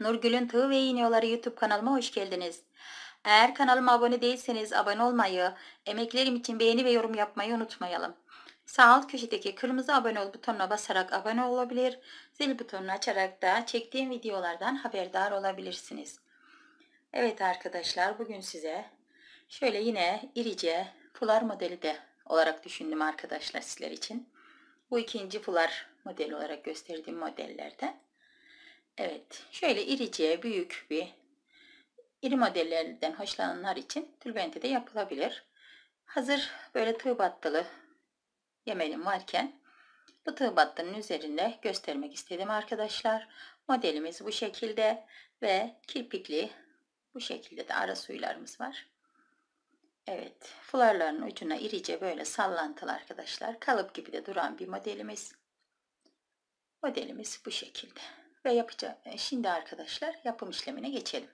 Nurgül'ün Tığ ve İğniyorları YouTube kanalıma hoş geldiniz. Eğer kanalıma abone değilseniz abone olmayı, emeklerim için beğeni ve yorum yapmayı unutmayalım. Sağ alt köşedeki kırmızı abone ol butonuna basarak abone olabilir, zil butonunu açarak da çektiğim videolardan haberdar olabilirsiniz. Evet arkadaşlar bugün size şöyle yine irice fular modeli de olarak düşündüm arkadaşlar sizler için. Bu ikinci fular model olarak gösterdiğim modellerde. Evet, şöyle irice, büyük bir iri modellerden hoşlananlar için tülbenti de yapılabilir. Hazır böyle tığ battılı yemelim varken bu tığ battının üzerinde göstermek istedim arkadaşlar. Modelimiz bu şekilde ve kirpikli bu şekilde de ara suylarımız var. Evet, fularların ucuna irice böyle sallantılı arkadaşlar. Kalıp gibi de duran bir modelimiz. Modelimiz bu şekilde ve yapacağım. E, şimdi arkadaşlar yapım işlemine geçelim.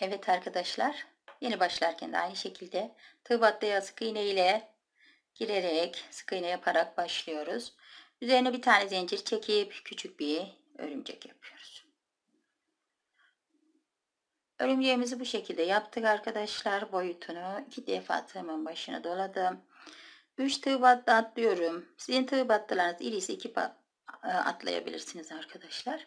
Evet arkadaşlar yeni başlarken de aynı şekilde tığ battaya sık iğne ile girerek sık iğne yaparak başlıyoruz. Üzerine bir tane zincir çekip küçük bir örümcek yapıyoruz. Örümceğimizi bu şekilde yaptık arkadaşlar. Boyutunu iki defa tığımın başına doladım. 3 tığ battı atlıyorum. Sizin tığ battılarınız irisi 2 e, atlayabilirsiniz arkadaşlar.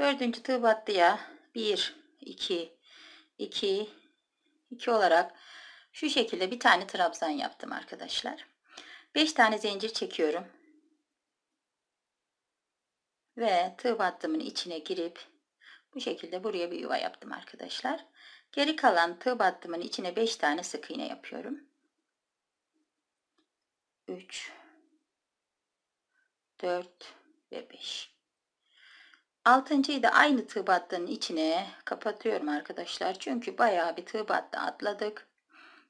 Dördüncü tığ battıya 1, 2, 2, 2 olarak şu şekilde bir tane trabzan yaptım arkadaşlar. 5 tane zincir çekiyorum. Ve tığ battımın içine girip bu şekilde buraya bir yuva yaptım arkadaşlar. Geri kalan tığ battımın içine 5 tane sık iğne yapıyorum. 3 4 ve 5 Altıncıyı da aynı tığ battığının içine kapatıyorum arkadaşlar. Çünkü bayağı bir tığ battı atladık.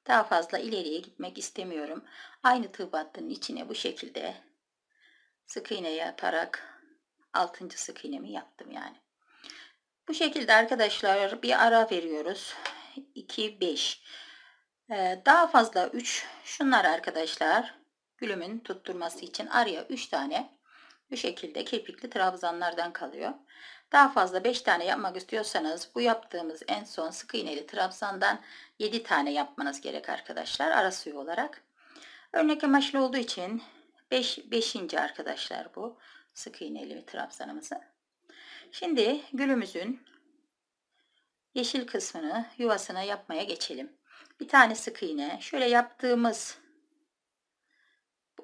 Daha fazla ileriye gitmek istemiyorum. Aynı tığ battığının içine bu şekilde sık iğne yaparak altıncı sık iğnemi yaptım yani. Bu şekilde arkadaşlar bir ara veriyoruz. 2, 5. Ee, daha fazla 3. Şunlar arkadaşlar gülümün tutturması için araya 3 tane bu şekilde kepikli trabzanlardan kalıyor. Daha fazla 5 tane yapmak istiyorsanız bu yaptığımız en son sık iğneli trabzandan 7 tane yapmanız gerek arkadaşlar ara suyu olarak. Örnek amaçlı olduğu için 5. Beş, 5. arkadaşlar bu sık iğneli trabzanımızı. Şimdi gülümüzün yeşil kısmını yuvasına yapmaya geçelim. Bir tane sık iğne şöyle yaptığımız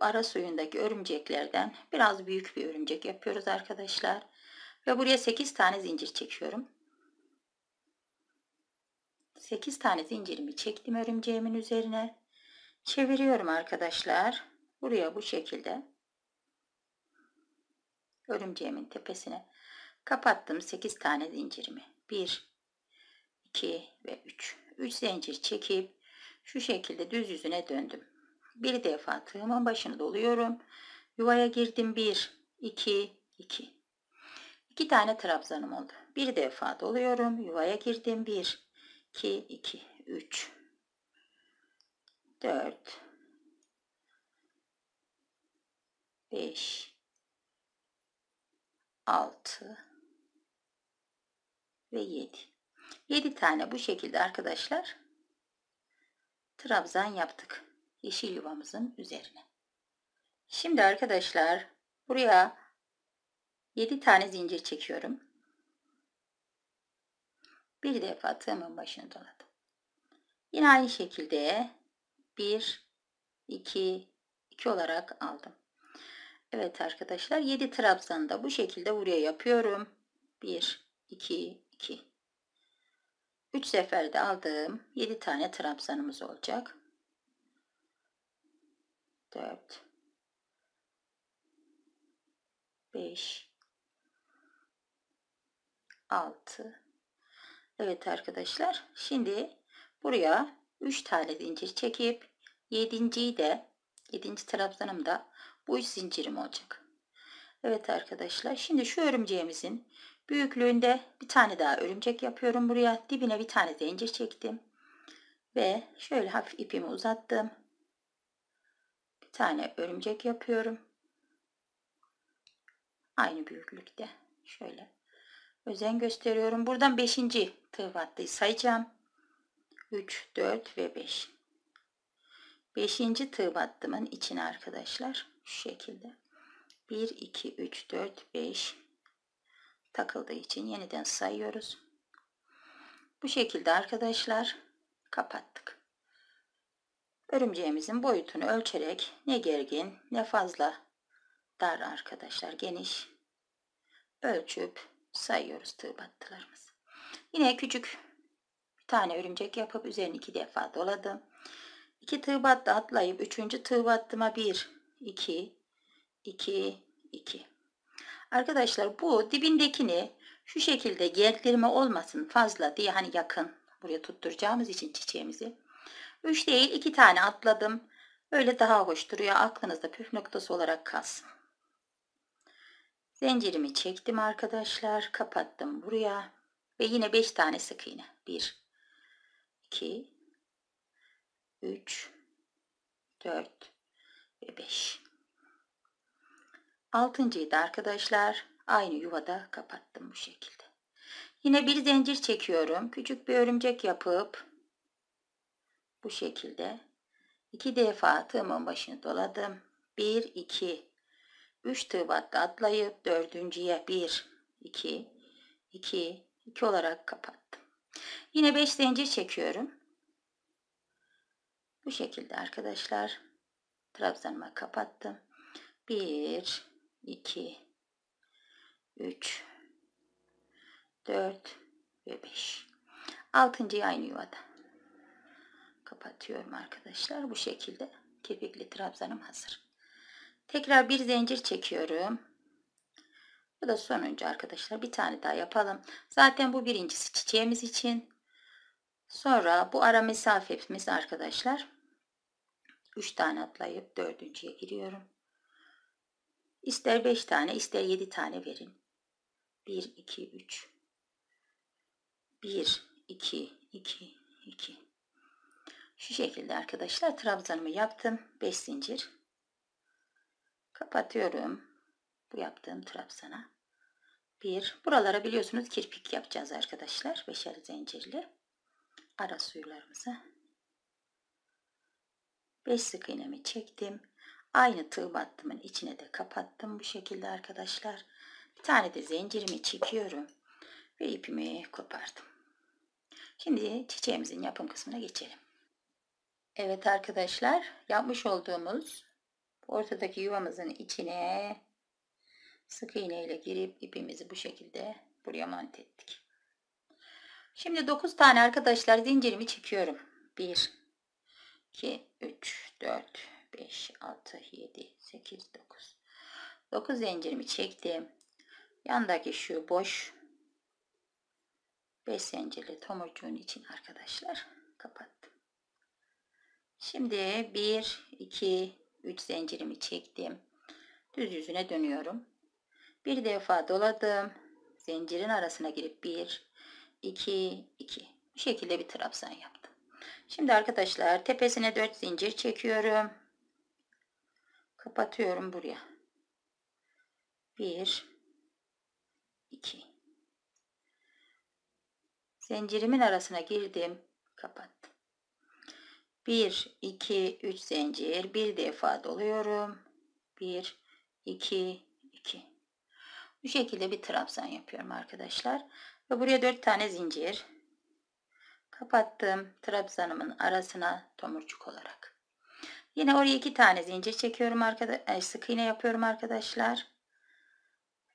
bu ara suyundaki örümceklerden biraz büyük bir örümcek yapıyoruz arkadaşlar. Ve buraya 8 tane zincir çekiyorum. 8 tane zincirimi çektim örümceğimin üzerine. Çeviriyorum arkadaşlar. Buraya bu şekilde örümceğimin tepesine kapattım 8 tane zincirimi. 1 2 ve 3. 3 zincir çekip şu şekilde düz yüzüne döndüm. Bir defa tığımın başını doluyorum. Yuvaya girdim. bir, iki, iki. İki tane trabzanım oldu. Bir defa doluyorum. Yuvaya girdim. bir, iki, iki, üç, dört, beş, altı ve yedi. Yedi tane bu şekilde arkadaşlar trabzan yaptık yeşil yuvamızın üzerine. Şimdi arkadaşlar buraya 7 tane zincir çekiyorum. Bir defa tığımın başını doladım. Yine aynı şekilde 1, 2, 2 olarak aldım. Evet arkadaşlar 7 trabzanı da bu şekilde buraya yapıyorum. 1, 2, 2. 3 seferde aldığım 7 tane trabzanımız olacak. 4 5 6 Evet arkadaşlar şimdi buraya 3 tane zincir çekip 7.yi de 7. trabzanım da bu 3 zincirim olacak. Evet arkadaşlar şimdi şu örümceğimizin büyüklüğünde bir tane daha örümcek yapıyorum buraya. Dibine bir tane zincir çektim. Ve şöyle hafif ipimi uzattım tane örümcek yapıyorum. Aynı büyüklükte. Şöyle özen gösteriyorum. Buradan 5. tığ vattıyı sayacağım. 3, 4 ve 5. 5. tığ vattımın içine arkadaşlar şu şekilde 1, 2, 3, 4, 5 takıldığı için yeniden sayıyoruz. Bu şekilde arkadaşlar kapattık. Örümceğimizin boyutunu ölçerek ne gergin ne fazla dar arkadaşlar geniş ölçüp sayıyoruz tığ battılarımızı. Yine küçük bir tane örümcek yapıp üzerini iki defa doladım. İki tığ battı atlayıp üçüncü tığ battıma bir, iki, iki, iki. Arkadaşlar bu dibindekini şu şekilde gerdirme olmasın fazla diye hani yakın buraya tutturacağımız için çiçeğimizi 3 değil 2 tane atladım. Öyle daha hoş duruyor. Aklınızda püf noktası olarak kalsın. Zincirimi çektim arkadaşlar. Kapattım buraya. Ve yine 5 tane sık iğne. 1 2 3 4 ve 5 Altıncıyı da arkadaşlar aynı yuvada kapattım bu şekilde. Yine bir zincir çekiyorum. Küçük bir örümcek yapıp bu şekilde 2 defa tığımın başını doladım. 1 2 3 tığ battı atlayıp dördüncüye 1 2 2 2 olarak kapattım. Yine 5 zincir çekiyorum. Bu şekilde arkadaşlar trabzanımı kapattım. 1 2 3 4 ve 5. 6. aynı yuvada kapatıyorum arkadaşlar. Bu şekilde kirpikli trabzanım hazır. Tekrar bir zincir çekiyorum. Bu da sonuncu arkadaşlar. Bir tane daha yapalım. Zaten bu birincisi çiçeğimiz için. Sonra bu ara mesafemiz arkadaşlar. 3 tane atlayıp dördüncüye giriyorum. İster 5 tane ister 7 tane verin. 1, 2, 3. 1, 2, 2, 2. Şu şekilde arkadaşlar trabzanımı yaptım. 5 zincir. Kapatıyorum. Bu yaptığım trabzana. 1. Buralara biliyorsunuz kirpik yapacağız arkadaşlar. 5'er zincirli. Ara suyularımızı. 5 sık iğnemi çektim. Aynı tığ battımın içine de kapattım bu şekilde arkadaşlar. Bir tane de zincirimi çekiyorum. Ve ipimi kopardım. Şimdi çiçeğimizin yapım kısmına geçelim. Evet arkadaşlar yapmış olduğumuz ortadaki yuvamızın içine sık iğne ile girip ipimizi bu şekilde buraya mant ettik. Şimdi 9 tane arkadaşlar zincirimi çekiyorum. 1 2 3 4 5 6 7 8 9 9 zincirimi çektim. Yandaki şu boş 5 zincirli tomurcuğun için arkadaşlar Kapattım. Şimdi 1, 2, 3 zincirimi çektim. Düz yüzüne dönüyorum. Bir defa doladım. Zincirin arasına girip 1, 2, 2. Bu şekilde bir trabzan yaptım. Şimdi arkadaşlar tepesine 4 zincir çekiyorum. Kapatıyorum buraya. 1, 2. Zincirimin arasına girdim. Kapat. 1, 2, 3 zincir. Bir defa doluyorum. 1, 2, 2. Bu şekilde bir trabzan yapıyorum arkadaşlar. Ve buraya 4 tane zincir. Kapattım trabzanımın arasına tomurcuk olarak. Yine oraya 2 tane zincir çekiyorum arkadaşlar. E, sık iğne yapıyorum arkadaşlar.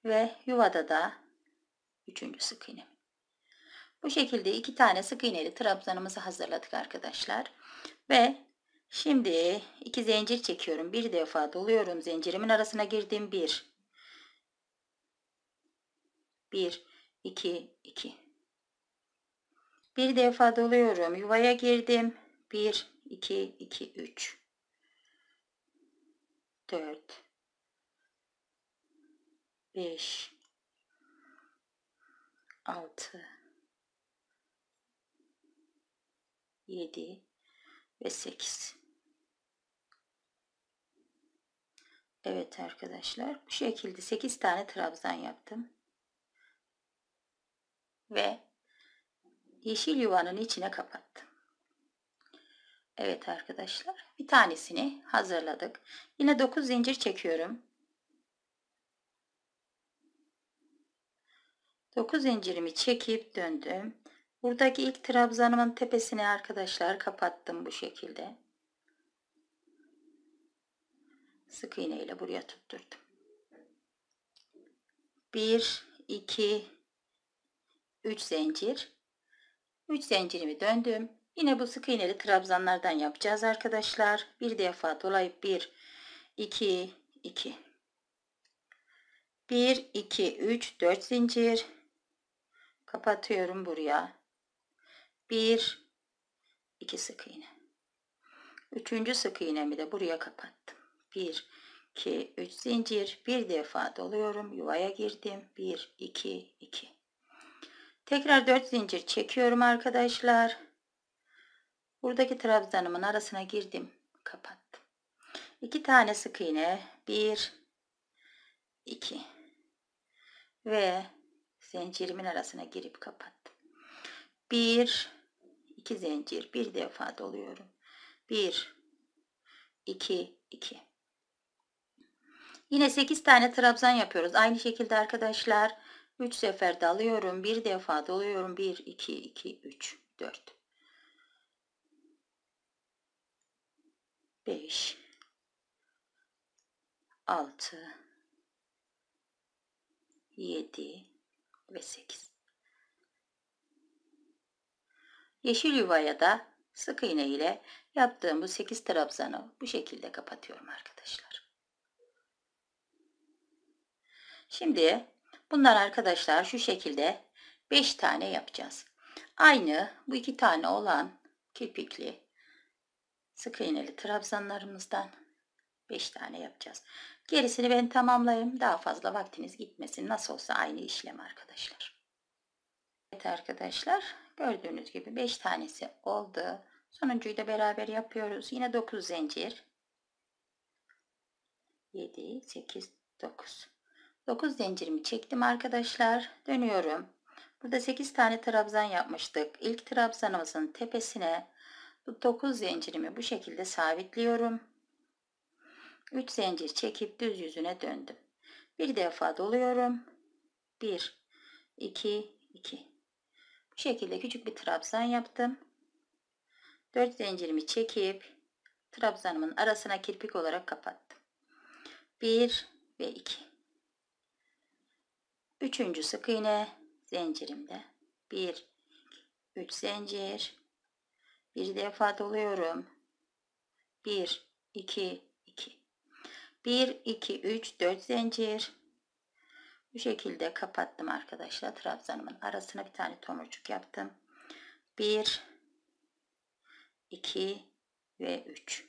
Ve yuvada da 3. sık iğne. Bu şekilde 2 tane sık iğneli trabzanımızı hazırladık arkadaşlar. Ve şimdi iki zincir çekiyorum. Bir defa doluyorum. Zincirimin arasına girdim. Bir. Bir, iki, iki. Bir defa doluyorum. Yuvaya girdim. Bir, iki, iki, üç. Dört. Beş. Altı. Yedi ve 8. Evet arkadaşlar bu şekilde 8 tane trabzan yaptım. Ve yeşil yuvanın içine kapattım. Evet arkadaşlar bir tanesini hazırladık. Yine 9 zincir çekiyorum. 9 zincirimi çekip döndüm. Buradaki ilk trabzanımın tepesini arkadaşlar kapattım bu şekilde. Sık iğne ile buraya tutturdum. 1 2 3 zincir. 3 zincirimi döndüm. Yine bu sık iğneli trabzanlardan yapacağız arkadaşlar. Bir defa dolayıp 1 2 2 1 2 3 4 zincir kapatıyorum buraya bir iki sık iğne. Üçüncü sık iğnemi de buraya kapattım. bir iki üç zincir. Bir defa doluyorum. Yuvaya girdim. bir iki iki Tekrar dört zincir çekiyorum arkadaşlar. Buradaki trabzanımın arasına girdim. Kapattım. 2 tane sık iğne. bir iki ve zincirimin arasına girip kapattım. 1 2 zincir bir defa doluyorum. 1 2 2 Yine 8 tane trabzan yapıyoruz. Aynı şekilde arkadaşlar 3 sefer dalıyorum. Bir defa doluyorum. 1 2 2 3 4 5 6 7 ve 8 Yeşil yuvaya da sık iğne ile yaptığım bu 8 trabzanı bu şekilde kapatıyorum arkadaşlar. Şimdi bunlar arkadaşlar şu şekilde 5 tane yapacağız. Aynı bu iki tane olan kirpikli sık iğneli trabzanlarımızdan 5 tane yapacağız. Gerisini ben tamamlayayım. Daha fazla vaktiniz gitmesin. Nasıl olsa aynı işlem arkadaşlar. Evet arkadaşlar Gördüğünüz gibi 5 tanesi oldu. Sonuncuyu da beraber yapıyoruz. Yine 9 zincir. 7, 8, 9. 9 zincirimi çektim arkadaşlar. Dönüyorum. Burada 8 tane trabzan yapmıştık. İlk trabzanımızın tepesine bu 9 zincirimi bu şekilde sabitliyorum. 3 zincir çekip düz yüzüne döndüm. Bir defa doluyorum. 1 2 2 şu şekilde küçük bir trabzan yaptım. 4 zincirimi çekip trabzanımın arasına kirpik olarak kapattım. 1 ve 2. Üçüncü sık iğne zincirimde 1 3 zincir. Bir defa doluyorum. 1 2 2. 1 2 3 4 zincir. Bu şekilde kapattım arkadaşlar. Trabzanımın arasına bir tane tomurcuk yaptım. 1 2 ve 3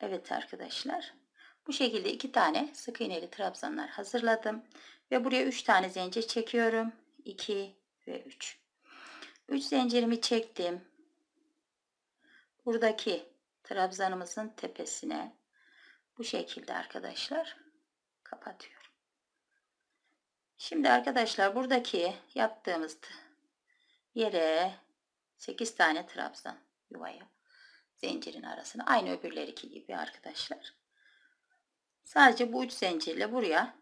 Evet arkadaşlar. Bu şekilde iki tane sık iğneli trabzanlar hazırladım. Ve buraya 3 tane zincir çekiyorum. 2 ve 3. 3 zincirimi çektim. Buradaki trabzanımızın tepesine bu şekilde arkadaşlar kapatıyorum. Şimdi arkadaşlar buradaki yaptığımız yere 8 tane trabzan yuvaya zincirin arasına aynı öbürleriki gibi arkadaşlar. Sadece bu üç zincirle buraya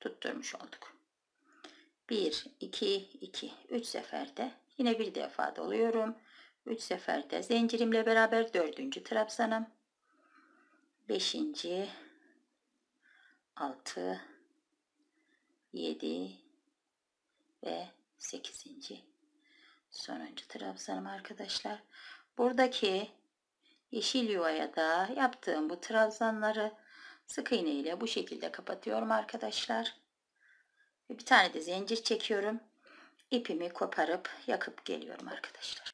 tutturmuş olduk. 1 2 2 3 seferde yine bir defa doluyorum. 3 seferde zincirimle beraber 4. trabzanım. 5. 6 7 ve 8. sonuncu trabzanım arkadaşlar. Buradaki yeşil yuvaya da yaptığım bu trabzanları sık iğne ile bu şekilde kapatıyorum arkadaşlar. Bir tane de zincir çekiyorum. İpimi koparıp yakıp geliyorum arkadaşlar.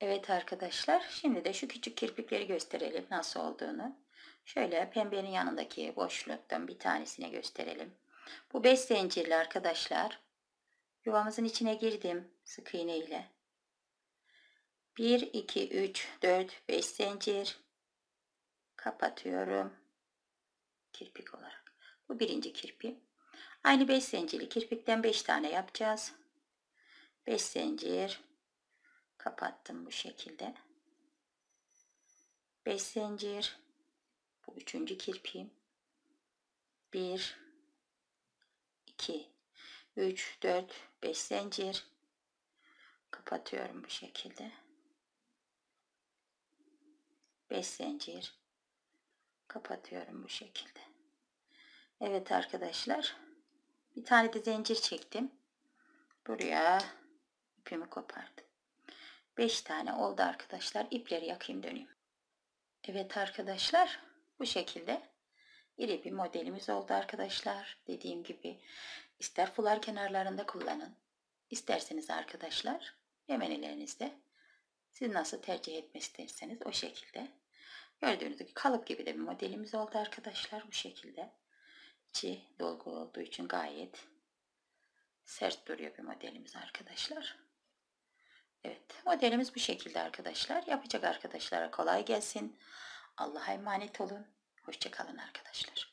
Evet arkadaşlar şimdi de şu küçük kirpikleri gösterelim nasıl olduğunu. Şöyle pembenin yanındaki boşluktan bir tanesine gösterelim. Bu 5 zincirli arkadaşlar yuvamızın içine girdim sık iğne ile 1 2 3 4 5 zincir kapatıyorum kirpik olarak bu birinci kirpi aynı 5 zincirli kirpikten 5 tane yapacağız 5 zincir kapattım bu şekilde 5 zincir bu üçüncü kirpiğim 1 2 3 4 5 zincir kapatıyorum bu şekilde 5 zincir kapatıyorum bu şekilde Evet arkadaşlar bir tane de zincir çektim buraya ipimi kopardım 5 tane oldu arkadaşlar ipleri yakayım döneyim Evet arkadaşlar bu şekilde iri bir modelimiz oldu arkadaşlar. Dediğim gibi ister fular kenarlarında kullanın. İsterseniz arkadaşlar yemenilerinizde siz nasıl tercih etmek isterseniz o şekilde. Gördüğünüz gibi kalıp gibi de bir modelimiz oldu arkadaşlar bu şekilde. İçi dolgu olduğu için gayet sert duruyor bir modelimiz arkadaşlar. Evet modelimiz bu şekilde arkadaşlar. Yapacak arkadaşlara kolay gelsin. Allah'a emanet olun. Hoşçakalın arkadaşlar.